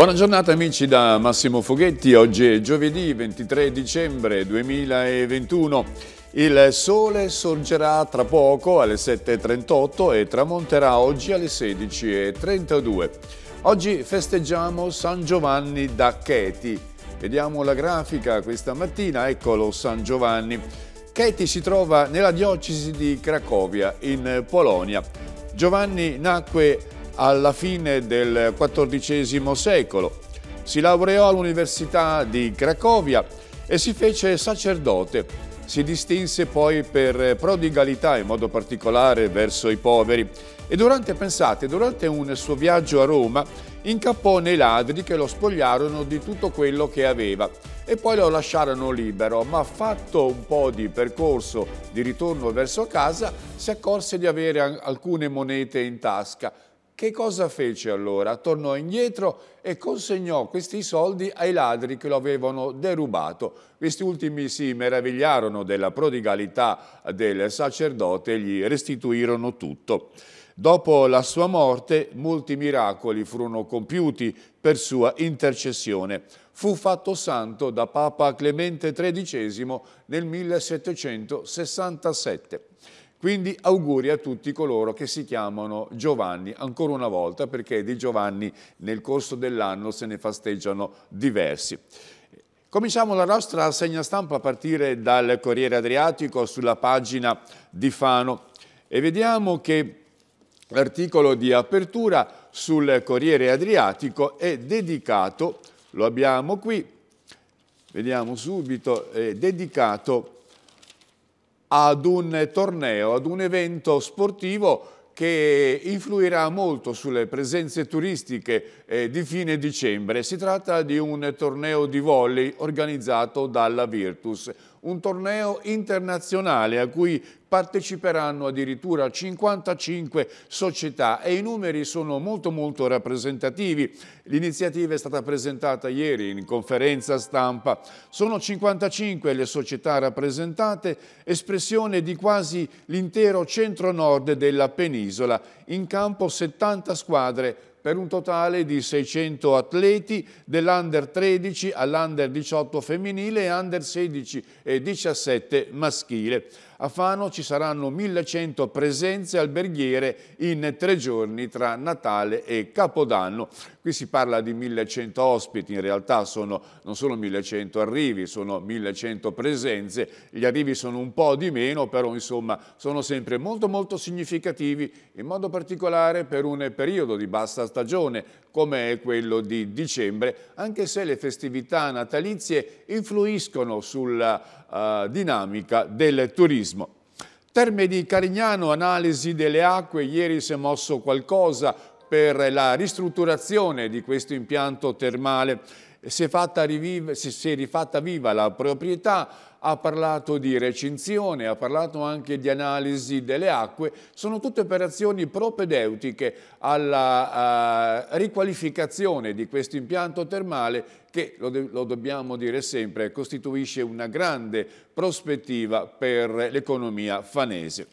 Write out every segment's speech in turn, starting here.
Buona giornata amici da Massimo Foghetti, oggi è giovedì 23 dicembre 2021. Il sole sorgerà tra poco alle 7.38 e tramonterà oggi alle 16.32. Oggi festeggiamo San Giovanni da Cheti. Vediamo la grafica questa mattina, eccolo San Giovanni. Cheti si trova nella diocesi di Cracovia, in Polonia. Giovanni nacque alla fine del XIV secolo. Si laureò all'Università di Cracovia e si fece sacerdote. Si distinse poi per prodigalità, in modo particolare verso i poveri. E durante, pensate, durante un suo viaggio a Roma incappò nei ladri che lo spogliarono di tutto quello che aveva e poi lo lasciarono libero, ma fatto un po' di percorso di ritorno verso casa si accorse di avere alcune monete in tasca, che cosa fece allora? Tornò indietro e consegnò questi soldi ai ladri che lo avevano derubato. Questi ultimi si meravigliarono della prodigalità del sacerdote e gli restituirono tutto. Dopo la sua morte molti miracoli furono compiuti per sua intercessione. Fu fatto santo da Papa Clemente XIII nel 1767. Quindi auguri a tutti coloro che si chiamano Giovanni, ancora una volta, perché di Giovanni nel corso dell'anno se ne festeggiano diversi. Cominciamo la nostra segna stampa a partire dal Corriere Adriatico sulla pagina di Fano e vediamo che l'articolo di apertura sul Corriere Adriatico è dedicato, lo abbiamo qui, vediamo subito, è dedicato ad un torneo, ad un evento sportivo che influirà molto sulle presenze turistiche eh, di fine dicembre. Si tratta di un torneo di volley organizzato dalla Virtus un torneo internazionale a cui parteciperanno addirittura 55 società e i numeri sono molto molto rappresentativi. L'iniziativa è stata presentata ieri in conferenza stampa. Sono 55 le società rappresentate, espressione di quasi l'intero centro-nord della penisola, in campo 70 squadre per un totale di 600 atleti dell'Under 13 all'Under 18 femminile e Under 16 e 17 maschile. A Fano ci saranno 1100 presenze alberghiere in tre giorni tra Natale e Capodanno. Qui si parla di 1100 ospiti, in realtà sono, non solo 1100 arrivi, sono 1100 presenze. Gli arrivi sono un po' di meno, però insomma sono sempre molto molto significativi, in modo particolare per un periodo di bassa stagione, come è quello di dicembre, anche se le festività natalizie influiscono sulla uh, dinamica del turismo. Terme di Carignano, analisi delle acque, ieri si è mosso qualcosa per la ristrutturazione di questo impianto termale si è, riviva, si è rifatta viva la proprietà, ha parlato di recinzione, ha parlato anche di analisi delle acque, sono tutte operazioni propedeutiche alla uh, riqualificazione di questo impianto termale che, lo, lo dobbiamo dire sempre, costituisce una grande prospettiva per l'economia fanese.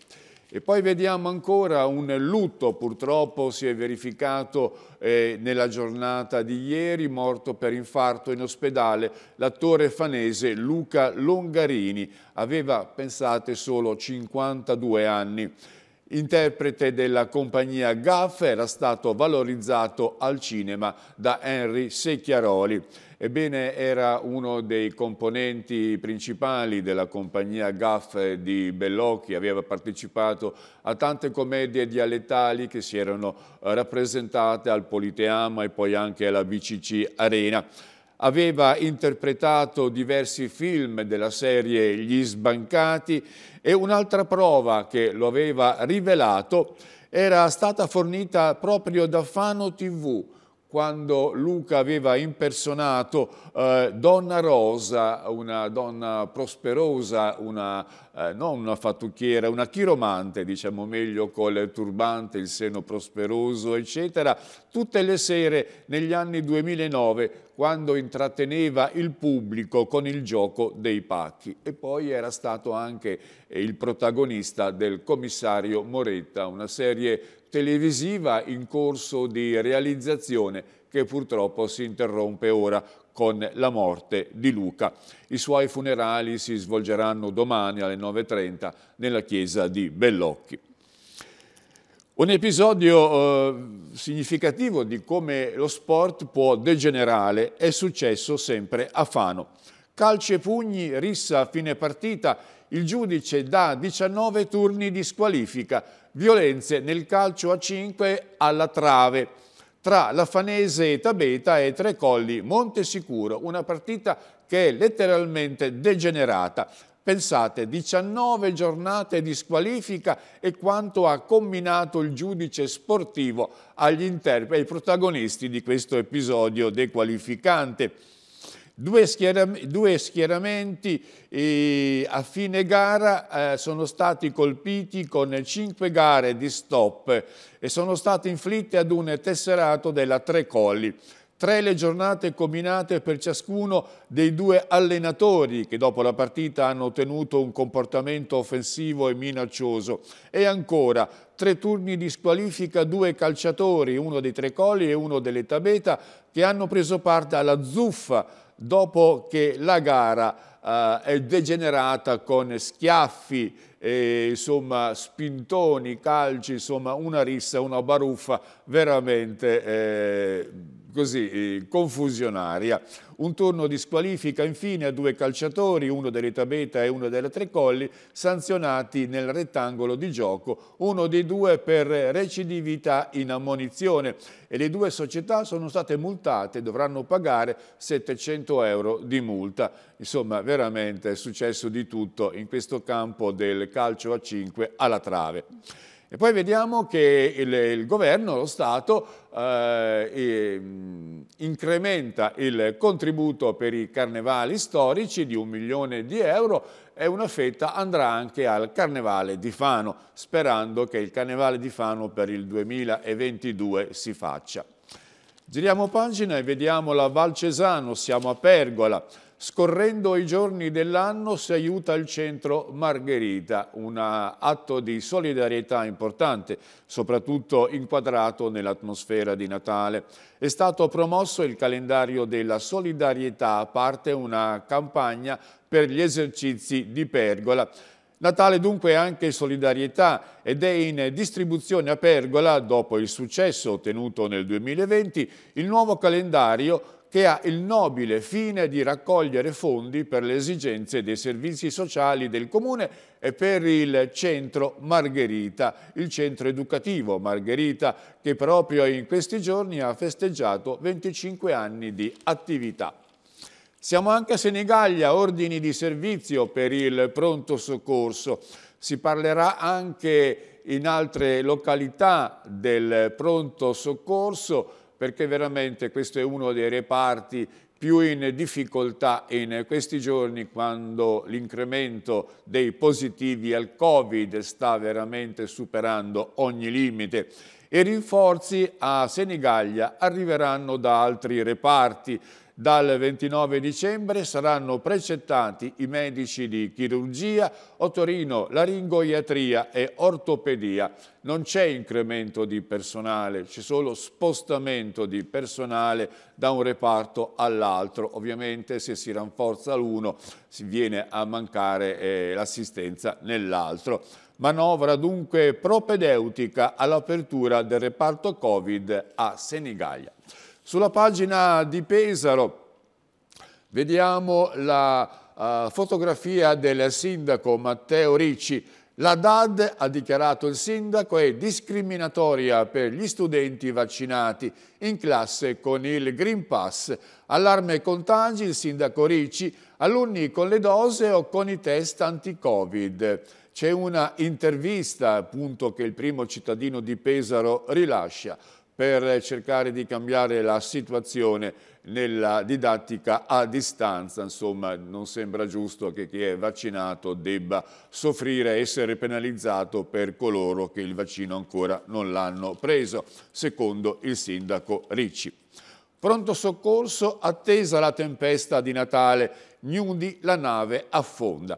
E poi vediamo ancora un lutto, purtroppo si è verificato eh, nella giornata di ieri, morto per infarto in ospedale, l'attore fanese Luca Longarini, aveva, pensate, solo 52 anni. Interprete della compagnia Gaff era stato valorizzato al cinema da Henry Secchiaroli. Ebbene, era uno dei componenti principali della compagnia Gaff di Bellocchi, aveva partecipato a tante commedie dialettali che si erano rappresentate al Politeama e poi anche alla BCC Arena aveva interpretato diversi film della serie Gli Sbancati e un'altra prova che lo aveva rivelato era stata fornita proprio da Fano TV quando Luca aveva impersonato eh, Donna Rosa, una donna prosperosa, una eh, non una fattucchiera, una chiromante, diciamo meglio, col turbante, il seno prosperoso, eccetera, tutte le sere negli anni 2009, quando intratteneva il pubblico con il gioco dei pacchi. E poi era stato anche eh, il protagonista del commissario Moretta, una serie televisiva in corso di realizzazione che purtroppo si interrompe ora con la morte di Luca. I suoi funerali si svolgeranno domani alle 9.30 nella chiesa di Bellocchi. Un episodio eh, significativo di come lo sport può degenerare è successo sempre a Fano. Calci e pugni, rissa a fine partita, il giudice dà 19 turni di squalifica, violenze nel calcio a 5 alla trave tra la Fanese e Tabeta e Tre Colli Montesicuro, una partita che è letteralmente degenerata. Pensate, 19 giornate di squalifica e quanto ha combinato il giudice sportivo agli interpreti, ai protagonisti di questo episodio dequalificante. Due, schieram due schieramenti eh, a fine gara eh, sono stati colpiti con cinque gare di stop e sono state inflitte ad un tesserato della Tre Colli. Tre le giornate combinate per ciascuno dei due allenatori che dopo la partita hanno tenuto un comportamento offensivo e minaccioso. E ancora, tre turni di squalifica, due calciatori, uno dei Tre Colli e uno delle Tabeta, che hanno preso parte alla zuffa dopo che la gara eh, è degenerata con schiaffi, e, insomma, spintoni, calci, insomma, una rissa, una baruffa veramente... Eh, così eh, confusionaria. Un turno di squalifica infine a due calciatori, uno dell'Itabeta e uno della Tricolli, sanzionati nel rettangolo di gioco, uno dei due per recidività in ammonizione e le due società sono state multate, dovranno pagare 700 euro di multa. Insomma, veramente è successo di tutto in questo campo del calcio a 5 alla trave. E poi vediamo che il, il governo, lo Stato, eh, ehm, incrementa il contributo per i carnevali storici di un milione di euro e una fetta andrà anche al Carnevale di Fano, sperando che il Carnevale di Fano per il 2022 si faccia. Giriamo pagina e vediamo la Valcesano, siamo a Pergola. Scorrendo i giorni dell'anno si aiuta il centro Margherita, un atto di solidarietà importante, soprattutto inquadrato nell'atmosfera di Natale. È stato promosso il calendario della solidarietà, a parte una campagna per gli esercizi di pergola Natale dunque è anche solidarietà ed è in distribuzione a Pergola, dopo il successo ottenuto nel 2020, il nuovo calendario che ha il nobile fine di raccogliere fondi per le esigenze dei servizi sociali del Comune e per il centro Margherita, il centro educativo Margherita, che proprio in questi giorni ha festeggiato 25 anni di attività. Siamo anche a Senigallia, ordini di servizio per il pronto soccorso. Si parlerà anche in altre località del pronto soccorso, perché veramente questo è uno dei reparti più in difficoltà in questi giorni quando l'incremento dei positivi al Covid sta veramente superando ogni limite I rinforzi a Senigallia arriveranno da altri reparti. Dal 29 dicembre saranno precettati i medici di chirurgia, otorino, laringoiatria e ortopedia. Non c'è incremento di personale, c'è solo spostamento di personale da un reparto all'altro. Ovviamente se si ranforza l'uno si viene a mancare eh, l'assistenza nell'altro manovra dunque propedeutica all'apertura del reparto Covid a Senigallia. Sulla pagina di Pesaro vediamo la uh, fotografia del sindaco Matteo Ricci. La DAD, ha dichiarato il sindaco, è discriminatoria per gli studenti vaccinati in classe con il Green Pass. Allarme contagi, il sindaco Ricci, alunni con le dose o con i test anti-Covid. C'è una intervista appunto che il primo cittadino di Pesaro rilascia per cercare di cambiare la situazione nella didattica a distanza, insomma non sembra giusto che chi è vaccinato debba soffrire e essere penalizzato per coloro che il vaccino ancora non l'hanno preso, secondo il sindaco Ricci. Pronto soccorso, attesa la tempesta di Natale, Gnudi la nave affonda.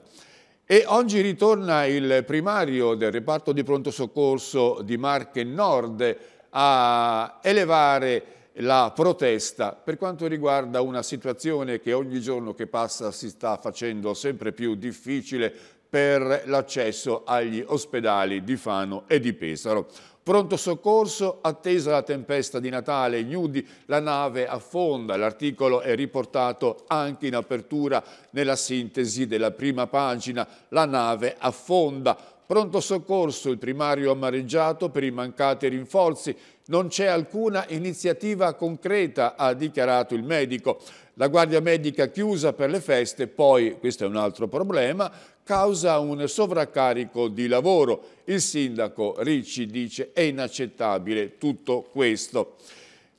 E oggi ritorna il primario del reparto di pronto soccorso di Marche Nord, a elevare la protesta per quanto riguarda una situazione che ogni giorno che passa si sta facendo sempre più difficile per l'accesso agli ospedali di Fano e di Pesaro. Pronto soccorso, attesa la tempesta di Natale, ignudi, la nave affonda. L'articolo è riportato anche in apertura nella sintesi della prima pagina. La nave affonda. Pronto soccorso, il primario amareggiato per i mancati rinforzi. Non c'è alcuna iniziativa concreta, ha dichiarato il medico. La guardia medica chiusa per le feste, poi, questo è un altro problema, causa un sovraccarico di lavoro. Il sindaco Ricci dice è inaccettabile tutto questo.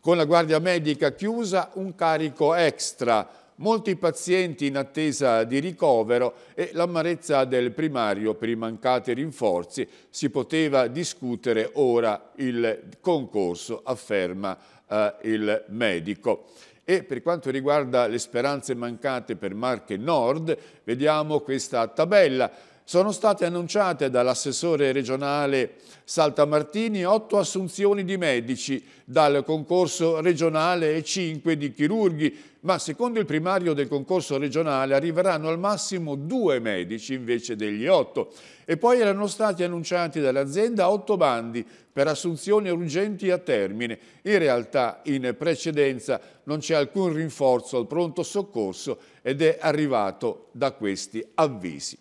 Con la guardia medica chiusa un carico extra molti pazienti in attesa di ricovero e l'amarezza del primario per i mancati rinforzi. Si poteva discutere ora il concorso, afferma eh, il medico. E per quanto riguarda le speranze mancate per Marche Nord, vediamo questa tabella sono state annunciate dall'assessore regionale Saltamartini otto assunzioni di medici dal concorso regionale e cinque di chirurghi, ma secondo il primario del concorso regionale arriveranno al massimo due medici invece degli otto. E poi erano stati annunciati dall'azienda otto bandi per assunzioni urgenti a termine. In realtà in precedenza non c'è alcun rinforzo al pronto soccorso ed è arrivato da questi avvisi.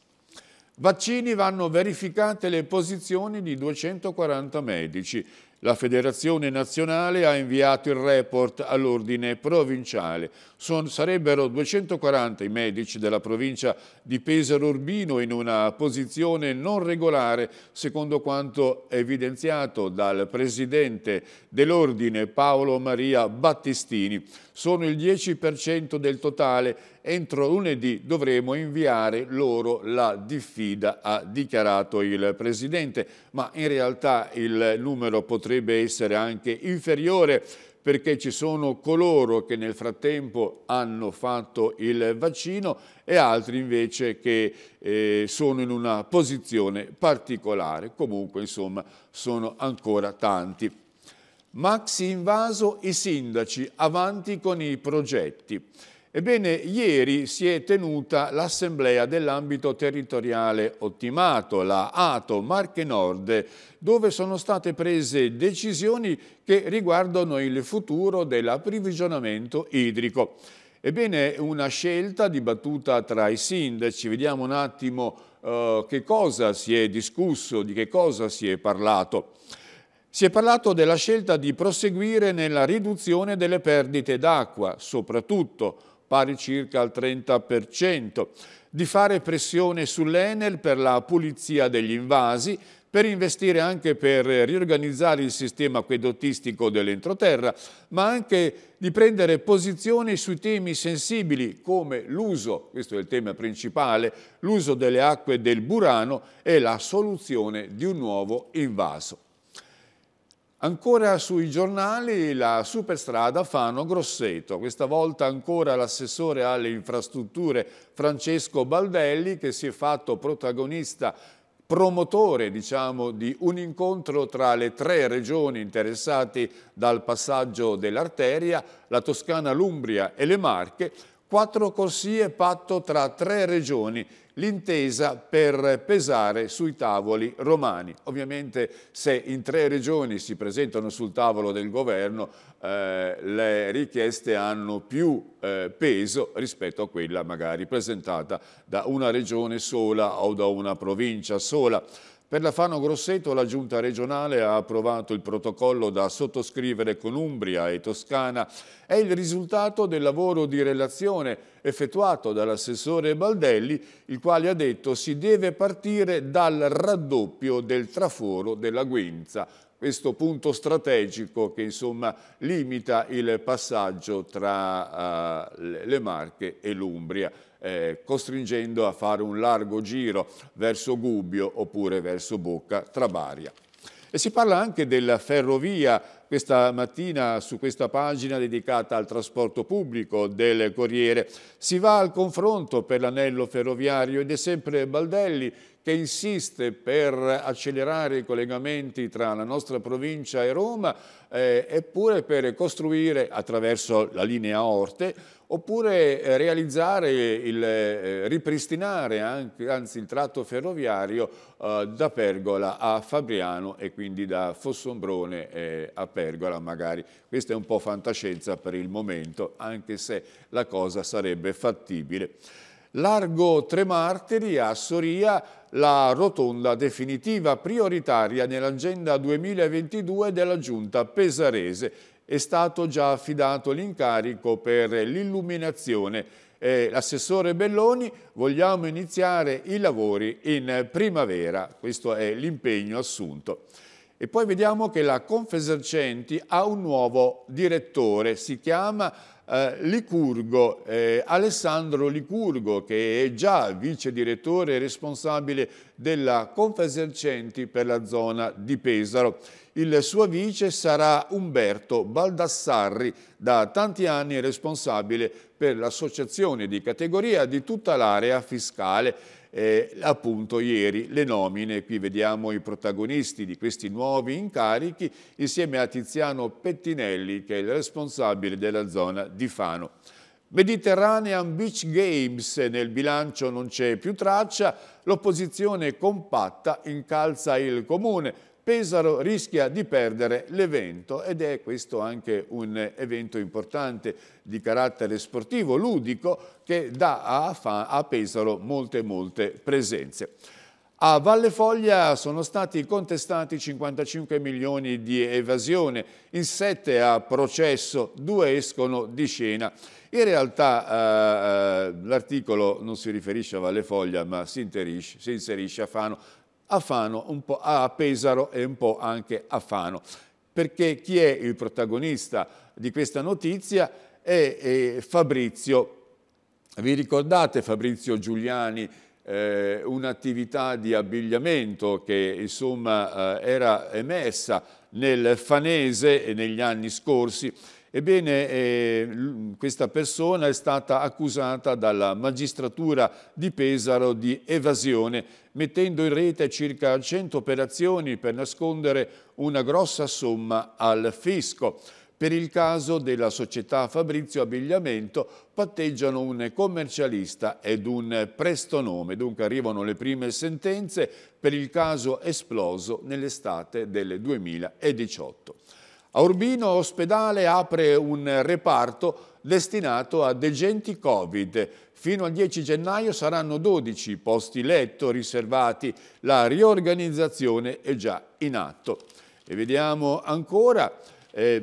Vaccini vanno verificate le posizioni di 240 medici. La Federazione Nazionale ha inviato il report all'ordine provinciale. Sono, sarebbero 240 i medici della provincia di Pesaro Urbino in una posizione non regolare, secondo quanto evidenziato dal presidente dell'ordine Paolo Maria Battistini sono il 10% del totale. Entro lunedì dovremo inviare loro la diffida, ha dichiarato il Presidente, ma in realtà il numero potrebbe essere anche inferiore perché ci sono coloro che nel frattempo hanno fatto il vaccino e altri invece che eh, sono in una posizione particolare. Comunque, insomma, sono ancora tanti. Maxi Invaso i sindaci, avanti con i progetti. Ebbene, ieri si è tenuta l'assemblea dell'ambito territoriale ottimato, la ATO Marche Nord, dove sono state prese decisioni che riguardano il futuro dell'approvvigionamento idrico. Ebbene, una scelta dibattuta tra i sindaci, vediamo un attimo eh, che cosa si è discusso, di che cosa si è parlato. Si è parlato della scelta di proseguire nella riduzione delle perdite d'acqua, soprattutto pari circa al 30%, di fare pressione sull'Enel per la pulizia degli invasi, per investire anche per riorganizzare il sistema acquedottistico dell'entroterra, ma anche di prendere posizione sui temi sensibili come l'uso, questo è il tema principale, l'uso delle acque del Burano e la soluzione di un nuovo invaso. Ancora sui giornali la superstrada Fano-Grosseto, questa volta ancora l'assessore alle infrastrutture Francesco Baldelli che si è fatto protagonista promotore diciamo, di un incontro tra le tre regioni interessate dal passaggio dell'arteria, la Toscana, l'Umbria e le Marche, quattro corsie patto tra tre regioni l'intesa per pesare sui tavoli romani. Ovviamente se in tre regioni si presentano sul tavolo del governo eh, le richieste hanno più eh, peso rispetto a quella magari presentata da una regione sola o da una provincia sola. Per la Fano Grosseto la Giunta regionale ha approvato il protocollo da sottoscrivere con Umbria e Toscana. È il risultato del lavoro di relazione effettuato dall'assessore Baldelli, il quale ha detto si deve partire dal raddoppio del traforo della Guenza, questo punto strategico che insomma limita il passaggio tra uh, le Marche e l'Umbria eh, costringendo a fare un largo giro verso Gubbio oppure verso Bocca Trabaria. E si parla anche della ferrovia questa mattina su questa pagina dedicata al trasporto pubblico del Corriere. Si va al confronto per l'anello ferroviario ed è sempre Baldelli che insiste per accelerare i collegamenti tra la nostra provincia e Roma, eh, eppure per costruire attraverso la linea Orte, oppure eh, realizzare, il, eh, ripristinare anche, anzi il tratto ferroviario eh, da Pergola a Fabriano e quindi da Fossombrone eh, a Pergola magari. Questa è un po' fantascienza per il momento, anche se la cosa sarebbe fattibile. Largo Tre Martiri a Soria la rotonda definitiva prioritaria nell'agenda 2022 della Giunta pesarese. È stato già affidato l'incarico per l'illuminazione. Eh, L'assessore Belloni vogliamo iniziare i lavori in primavera, questo è l'impegno assunto. E poi vediamo che la Confesercenti ha un nuovo direttore, si chiama eh, Licurgo, eh, Alessandro Licurgo, che è già vice direttore responsabile della Confesercenti per la zona di Pesaro. Il suo vice sarà Umberto Baldassarri, da tanti anni responsabile per l'associazione di categoria di tutta l'area fiscale eh, appunto ieri le nomine, qui vediamo i protagonisti di questi nuovi incarichi insieme a Tiziano Pettinelli che è il responsabile della zona di Fano. Mediterranean Beach Games, nel bilancio non c'è più traccia, l'opposizione compatta incalza il comune, Pesaro rischia di perdere l'evento ed è questo anche un evento importante di carattere sportivo, ludico, che dà a Pesaro molte molte presenze. A Valle Foglia sono stati contestati 55 milioni di evasione, in 7 a processo, 2 escono di scena. In realtà eh, eh, l'articolo non si riferisce a Valle Foglia ma si si inserisce a Fano a Fano, un po' a Pesaro e un po' anche a Fano. Perché chi è il protagonista di questa notizia è, è Fabrizio. Vi ricordate Fabrizio Giuliani, eh, un'attività di abbigliamento che insomma eh, era emessa nel Fanese negli anni scorsi Ebbene, eh, questa persona è stata accusata dalla magistratura di Pesaro di evasione, mettendo in rete circa 100 operazioni per nascondere una grossa somma al fisco. Per il caso della società Fabrizio Abbigliamento patteggiano un commercialista ed un prestonome, dunque arrivano le prime sentenze per il caso esploso nell'estate del 2018. A Urbino Ospedale apre un reparto destinato a degenti Covid. Fino al 10 gennaio saranno 12 posti letto riservati. La riorganizzazione è già in atto. E vediamo ancora eh,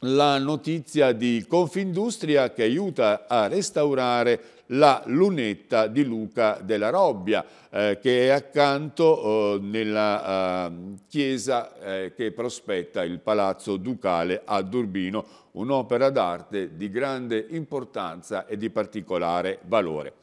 la notizia di Confindustria che aiuta a restaurare la lunetta di Luca della Robbia, eh, che è accanto eh, nella eh, chiesa eh, che prospetta il Palazzo Ducale a Durbino, un'opera d'arte di grande importanza e di particolare valore.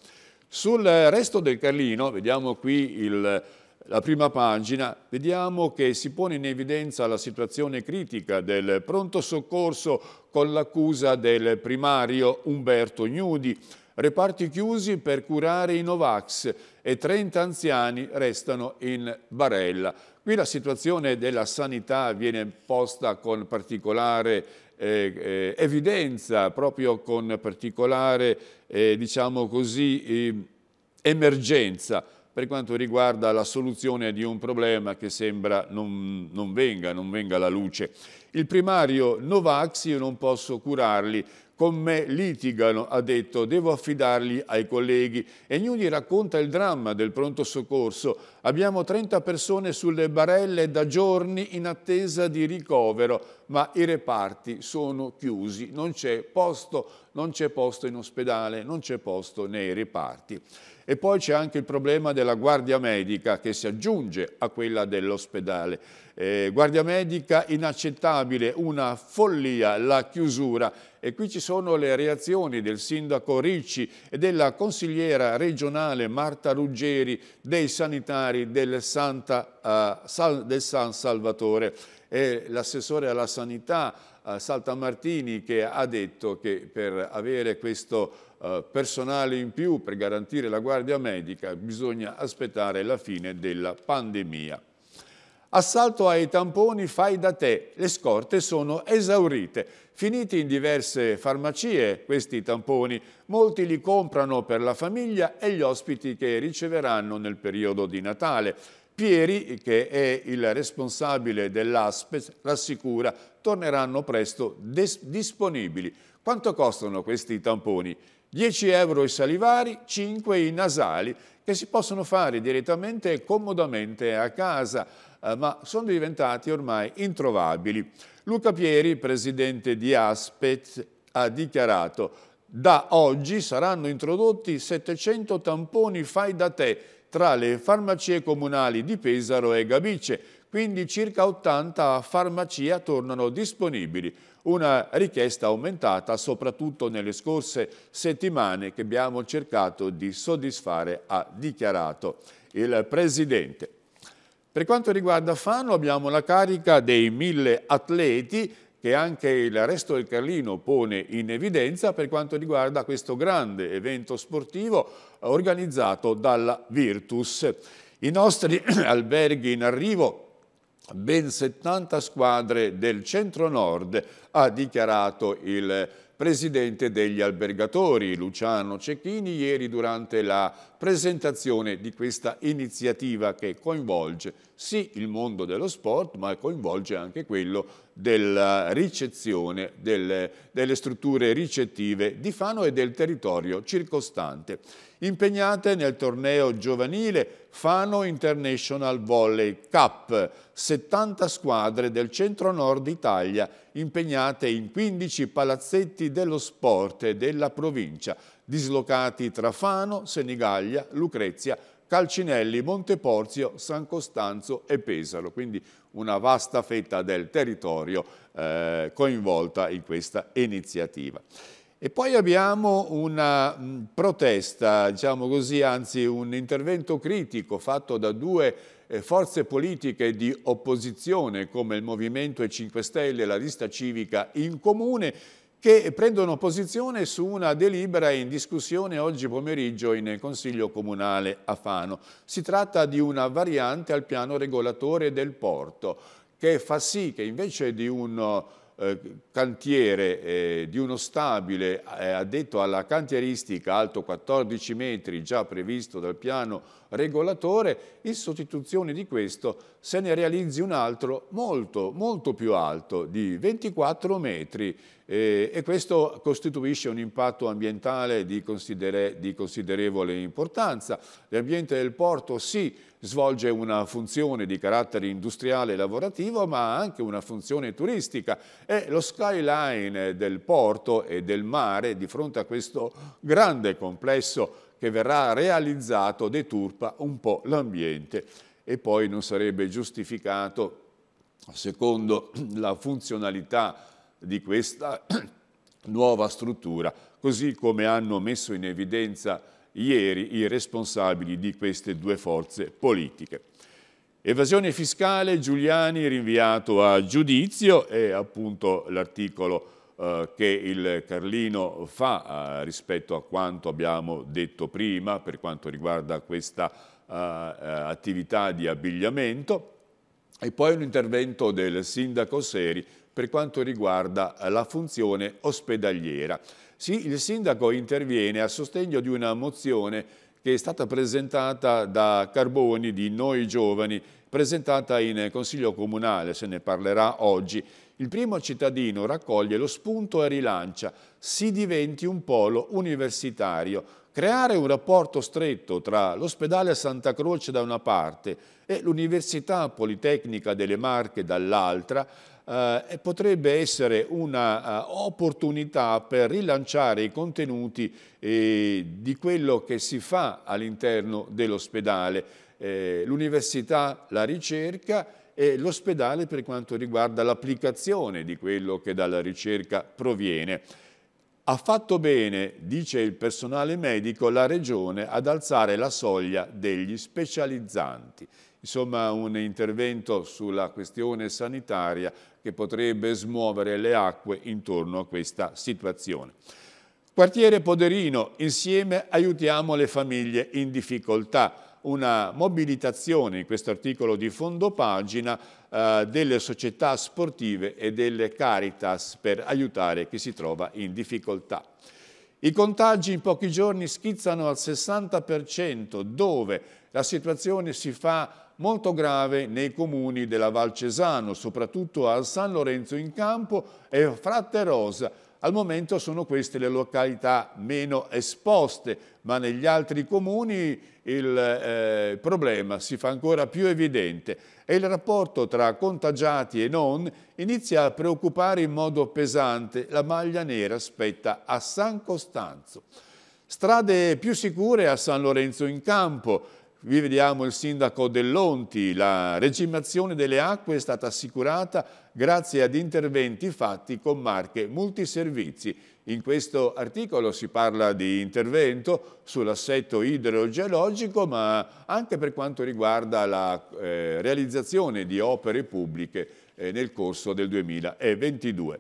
Sul resto del Carlino, vediamo qui il la prima pagina, vediamo che si pone in evidenza la situazione critica del pronto soccorso con l'accusa del primario Umberto Gnudi reparti chiusi per curare i Novax e 30 anziani restano in barella. Qui la situazione della sanità viene posta con particolare eh, eh evidenza, proprio con particolare, eh, diciamo così, eh, emergenza per quanto riguarda la soluzione di un problema che sembra non, non venga, non venga alla luce. Il primario Novax io non posso curarli, con me litigano, ha detto, devo affidarli ai colleghi. E Gnudi racconta il dramma del pronto soccorso. Abbiamo 30 persone sulle barelle da giorni in attesa di ricovero, ma i reparti sono chiusi, non c'è posto, non c'è posto in ospedale, non c'è posto nei reparti. E poi c'è anche il problema della guardia medica che si aggiunge a quella dell'ospedale. Eh, guardia medica inaccettabile, una follia, la chiusura. E qui ci sono le reazioni del sindaco Ricci e della consigliera regionale Marta Ruggeri, dei sanitari del, Santa, eh, Sal, del San Salvatore e l'assessore alla sanità eh, Saltamartini che ha detto che per avere questo eh, personale in più, per garantire la guardia medica, bisogna aspettare la fine della pandemia. Assalto ai tamponi fai da te, le scorte sono esaurite. Finiti in diverse farmacie questi tamponi, molti li comprano per la famiglia e gli ospiti che riceveranno nel periodo di Natale. Pieri, che è il responsabile dell'ASPES, rassicura, torneranno presto disponibili. Quanto costano questi tamponi? 10 euro i salivari, 5 i nasali, che si possono fare direttamente e comodamente a casa. Eh, ma sono diventati ormai introvabili. Luca Pieri, presidente di Aspet, ha dichiarato da oggi saranno introdotti 700 tamponi fai da te tra le farmacie comunali di Pesaro e Gabice, quindi circa 80 a farmacia tornano disponibili. Una richiesta aumentata soprattutto nelle scorse settimane che abbiamo cercato di soddisfare, ha dichiarato il Presidente. Per quanto riguarda Fano abbiamo la carica dei mille atleti che anche il resto del Carlino pone in evidenza per quanto riguarda questo grande evento sportivo eh, organizzato dalla Virtus. I nostri alberghi in arrivo ben 70 squadre del centro-nord, ha dichiarato il presidente degli albergatori, Luciano Cecchini, ieri durante la presentazione di questa iniziativa che coinvolge sì il mondo dello sport ma coinvolge anche quello della ricezione delle, delle strutture ricettive di Fano e del territorio circostante impegnate nel torneo giovanile Fano International Volley Cup 70 squadre del centro-nord Italia impegnate in 15 palazzetti dello sport della provincia dislocati tra Fano, Senigallia, Lucrezia, Calcinelli, Monteporzio, San Costanzo e Pesaro, quindi una vasta fetta del territorio eh, coinvolta in questa iniziativa. E poi abbiamo una mh, mm, protesta, diciamo così, anzi un intervento critico fatto da due eh, forze politiche di opposizione come il Movimento e 5 Stelle e la lista civica in comune che prendono posizione su una delibera in discussione oggi pomeriggio in Consiglio Comunale a Fano. Si tratta di una variante al piano regolatore del porto che fa sì che invece di un eh, cantiere eh, di uno stabile eh, addetto alla cantieristica alto 14 metri già previsto dal piano regolatore, in sostituzione di questo se ne realizzi un altro molto, molto più alto di 24 metri e questo costituisce un impatto ambientale di, considere, di considerevole importanza. L'ambiente del porto sì, svolge una funzione di carattere industriale e lavorativo ma anche una funzione turistica e lo skyline del porto e del mare di fronte a questo grande complesso che verrà realizzato deturpa un po' l'ambiente e poi non sarebbe giustificato secondo la funzionalità di questa nuova struttura, così come hanno messo in evidenza ieri i responsabili di queste due forze politiche. Evasione fiscale, Giuliani rinviato a giudizio è appunto l'articolo eh, che il Carlino fa eh, rispetto a quanto abbiamo detto prima per quanto riguarda questa eh, eh attività di abbigliamento e poi un intervento del sindaco Seri per quanto riguarda la funzione ospedaliera il sindaco interviene a sostegno di una mozione che è stata presentata da Carboni di Noi Giovani, presentata in Consiglio Comunale, se ne parlerà oggi. Il primo cittadino raccoglie lo spunto e rilancia, si diventi un polo universitario, creare un rapporto stretto tra l'ospedale Santa Croce da una parte e l'Università Politecnica delle Marche dall'altra eh, potrebbe essere un'opportunità eh, uh, per rilanciare i contenuti eh, di quello che si fa all'interno dell'ospedale, eh, l'università, la ricerca e l'ospedale per quanto riguarda l'applicazione di quello che dalla ricerca proviene. Ha fatto bene, dice il personale medico, la Regione ad alzare la soglia degli specializzanti. Insomma, un intervento sulla questione sanitaria che potrebbe smuovere le acque intorno a questa situazione. Quartiere Poderino, insieme aiutiamo le famiglie in difficoltà. Una mobilitazione in questo articolo di fondo pagina eh, delle società sportive e delle Caritas per aiutare chi si trova in difficoltà. I contagi in pochi giorni schizzano al 60% dove la situazione si fa molto grave nei comuni della Val Cesano, soprattutto a San Lorenzo in Campo e Fratte Rosa. Al momento sono queste le località meno esposte, ma negli altri comuni il eh, problema si fa ancora più evidente e il rapporto tra contagiati e non inizia a preoccupare in modo pesante. La maglia nera spetta a San Costanzo. Strade più sicure a San Lorenzo in Campo, vi vediamo il sindaco dell'Onti, la regimazione delle acque è stata assicurata grazie ad interventi fatti con marche multiservizi. In questo articolo si parla di intervento sull'assetto idrogeologico ma anche per quanto riguarda la eh, realizzazione di opere pubbliche eh, nel corso del 2022.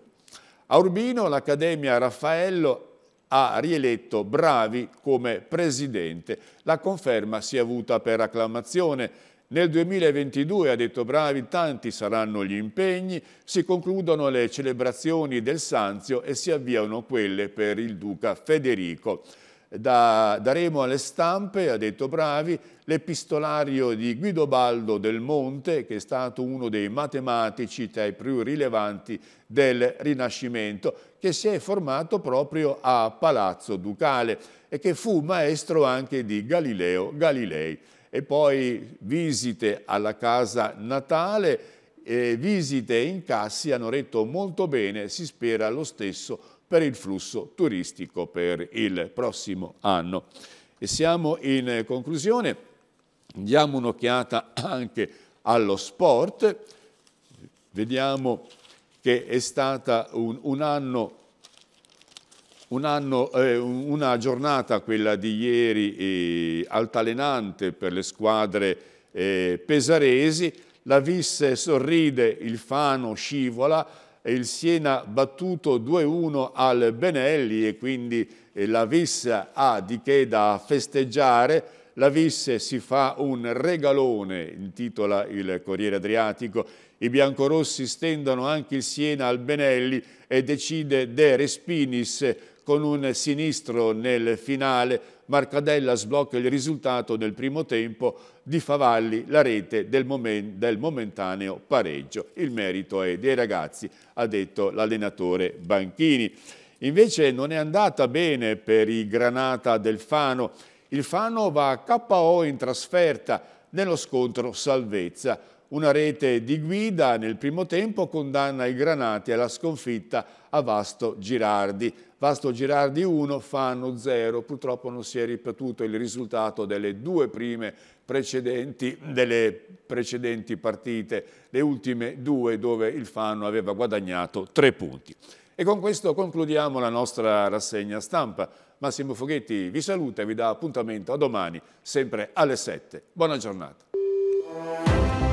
A Urbino l'Accademia Raffaello ha rieletto Bravi come presidente. La conferma si è avuta per acclamazione. Nel 2022, ha detto Bravi, tanti saranno gli impegni, si concludono le celebrazioni del Sanzio e si avviano quelle per il duca Federico da, daremo alle stampe, ha detto Bravi, l'epistolario di Guidobaldo del Monte, che è stato uno dei matematici tra i più rilevanti del Rinascimento, che si è formato proprio a Palazzo Ducale e che fu maestro anche di Galileo Galilei. E poi visite alla casa natale, eh, visite e incassi hanno retto molto bene, si spera lo stesso per il flusso turistico per il prossimo anno. E siamo in conclusione, diamo un'occhiata anche allo sport, vediamo che è stata un, un anno un anno, eh, una giornata, quella di ieri, eh, altalenante per le squadre eh, pesaresi. La visse sorride, il Fano scivola, il Siena battuto 2-1 al Benelli e quindi eh, la Vis ha di che da festeggiare. La Vis si fa un regalone, intitola il Corriere Adriatico. I biancorossi stendono anche il Siena al Benelli e decide De Respinis con un sinistro nel finale. Marcadella sblocca il risultato nel primo tempo di Favalli la rete del, momen del momentaneo pareggio. Il merito è dei ragazzi, ha detto l'allenatore Banchini. Invece non è andata bene per i Granata del Fano. Il Fano va a KO in trasferta nello scontro salvezza. Una rete di guida nel primo tempo condanna i Granati alla sconfitta a Vasto Girardi. Vasto girar di 1 fanno 0, purtroppo non si è ripetuto il risultato delle due prime precedenti, delle precedenti partite, le ultime due dove il Fano aveva guadagnato tre punti. E con questo concludiamo la nostra rassegna stampa. Massimo Foghetti vi saluta e vi dà appuntamento a domani, sempre alle 7. Buona giornata.